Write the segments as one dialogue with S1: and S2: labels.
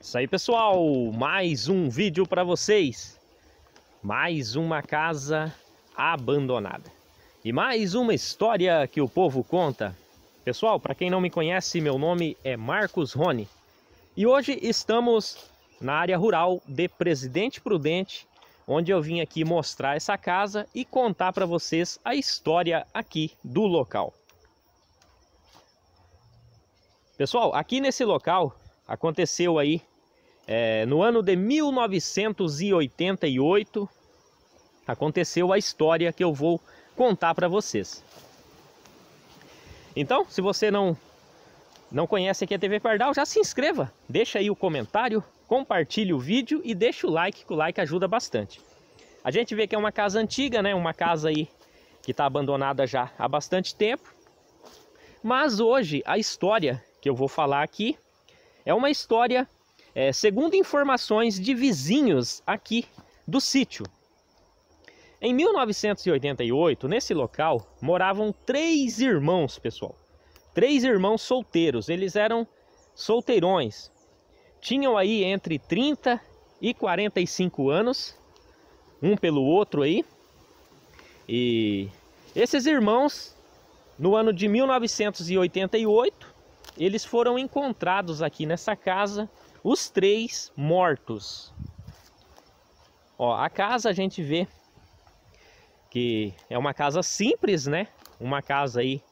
S1: Isso aí, pessoal, mais um vídeo para vocês. Mais uma casa abandonada. E mais uma história que o povo conta. Pessoal, para quem não me conhece, meu nome é Marcos Rony. E hoje estamos na área rural de Presidente Prudente, onde eu vim aqui mostrar essa casa e contar para vocês a história aqui do local. Pessoal, aqui nesse local aconteceu aí é, no ano de 1988 aconteceu a história que eu vou contar para vocês. Então, se você não não conhece aqui a TV Pardal, já se inscreva, deixa aí o comentário, compartilhe o vídeo e deixa o like, que o like ajuda bastante. A gente vê que é uma casa antiga, né? Uma casa aí que está abandonada já há bastante tempo. Mas hoje a história que eu vou falar aqui é uma história, é, segundo informações de vizinhos aqui do sítio. Em 1988, nesse local, moravam três irmãos, pessoal. Três irmãos solteiros. Eles eram solteirões. Tinham aí entre 30 e 45 anos, um pelo outro aí. E esses irmãos, no ano de 1988, eles foram encontrados aqui nessa casa, os três mortos. Ó, a casa a gente vê que é uma casa simples, né? Uma casa aí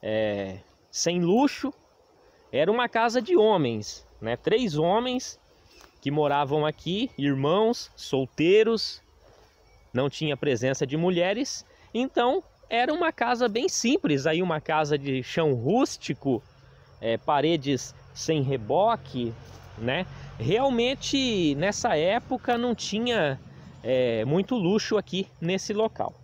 S1: é, sem luxo. Era uma casa de homens, né? Três homens que moravam aqui, irmãos, solteiros, não tinha presença de mulheres. Então era uma casa bem simples, aí uma casa de chão rústico, é, paredes sem reboque, né? Realmente nessa época não tinha é, muito luxo aqui nesse local.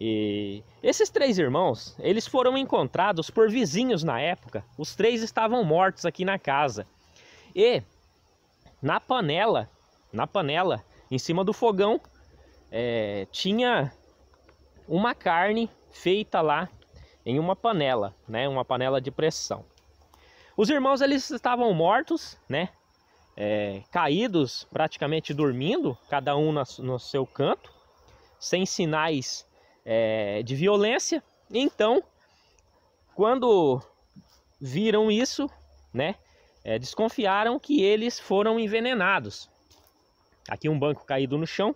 S1: E esses três irmãos, eles foram encontrados por vizinhos na época. Os três estavam mortos aqui na casa. E na panela, na panela, em cima do fogão, é, tinha uma carne feita lá em uma panela, né, uma panela de pressão. Os irmãos eles estavam mortos, né, é, caídos, praticamente dormindo, cada um na, no seu canto, sem sinais é, de violência. Então, quando viram isso, né, é, desconfiaram que eles foram envenenados. Aqui um banco caído no chão.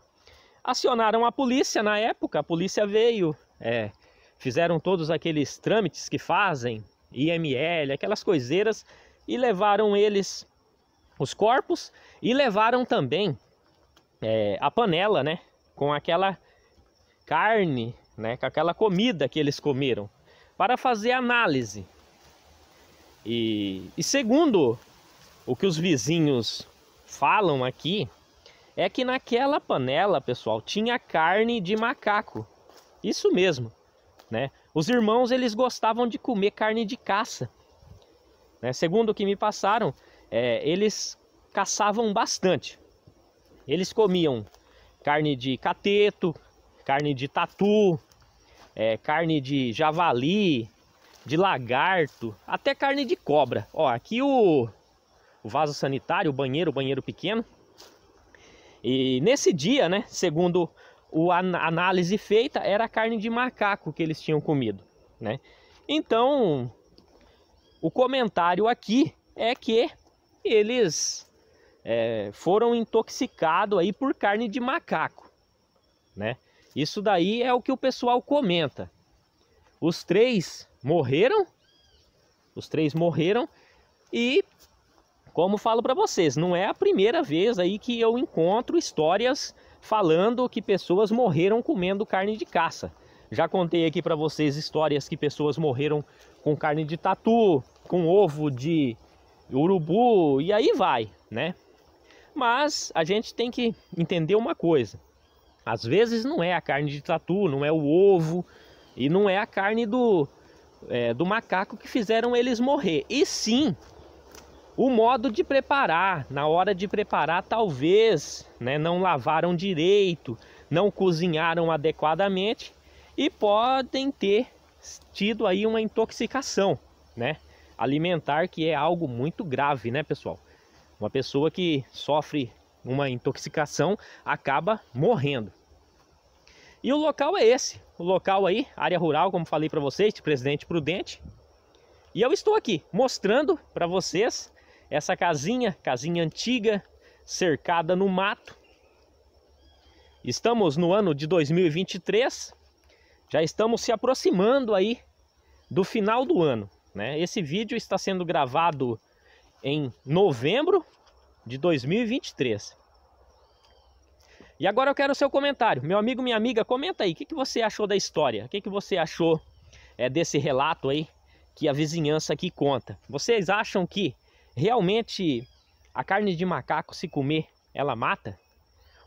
S1: Acionaram a polícia na época, a polícia veio, é, fizeram todos aqueles trâmites que fazem, IML, aquelas coiseiras, e levaram eles, os corpos, e levaram também é, a panela, né? Com aquela carne, né? Com aquela comida que eles comeram, para fazer análise. E, e segundo o que os vizinhos falam aqui, é que naquela panela, pessoal, tinha carne de macaco. Isso mesmo né? Os irmãos eles gostavam de comer carne de caça, né? Segundo o que me passaram, é, eles caçavam bastante. Eles comiam carne de cateto, carne de tatu, é, carne de javali, de lagarto, até carne de cobra. Ó, aqui o, o vaso sanitário, o banheiro, o banheiro pequeno. E nesse dia, né, segundo o análise feita era carne de macaco que eles tinham comido, né? Então, o comentário aqui é que eles é, foram intoxicados aí por carne de macaco, né? Isso daí é o que o pessoal comenta. Os três morreram, os três morreram e, como falo para vocês, não é a primeira vez aí que eu encontro histórias falando que pessoas morreram comendo carne de caça. Já contei aqui para vocês histórias que pessoas morreram com carne de tatu, com ovo de urubu e aí vai, né? Mas a gente tem que entender uma coisa. Às vezes não é a carne de tatu, não é o ovo e não é a carne do, é, do macaco que fizeram eles morrer. E sim, o modo de preparar, na hora de preparar, talvez né, não lavaram direito, não cozinharam adequadamente e podem ter tido aí uma intoxicação né, alimentar, que é algo muito grave, né, pessoal? Uma pessoa que sofre uma intoxicação acaba morrendo. E o local é esse, o local aí, área rural, como falei para vocês, de Presidente Prudente. E eu estou aqui mostrando para vocês essa casinha, casinha antiga, cercada no mato. Estamos no ano de 2023, já estamos se aproximando aí do final do ano. Né? Esse vídeo está sendo gravado em novembro de 2023. E agora eu quero o seu comentário. Meu amigo, minha amiga, comenta aí. O que, que você achou da história? O que, que você achou é, desse relato aí que a vizinhança aqui conta? Vocês acham que realmente a carne de macaco se comer, ela mata?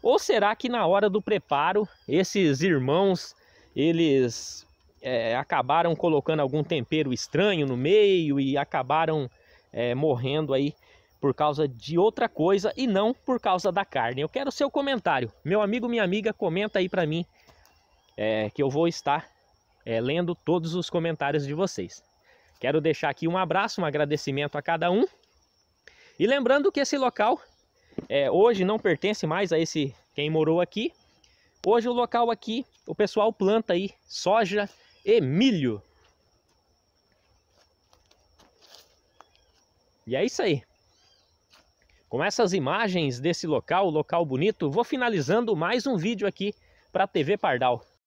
S1: Ou será que na hora do preparo, esses irmãos, eles é, acabaram colocando algum tempero estranho no meio e acabaram é, morrendo aí por causa de outra coisa e não por causa da carne? Eu quero seu comentário. Meu amigo, minha amiga, comenta aí para mim é, que eu vou estar é, lendo todos os comentários de vocês. Quero deixar aqui um abraço, um agradecimento a cada um e lembrando que esse local é, hoje não pertence mais a esse quem morou aqui. Hoje o local aqui, o pessoal planta aí soja e milho. E é isso aí. Com essas imagens desse local, local bonito, vou finalizando mais um vídeo aqui para a TV Pardal.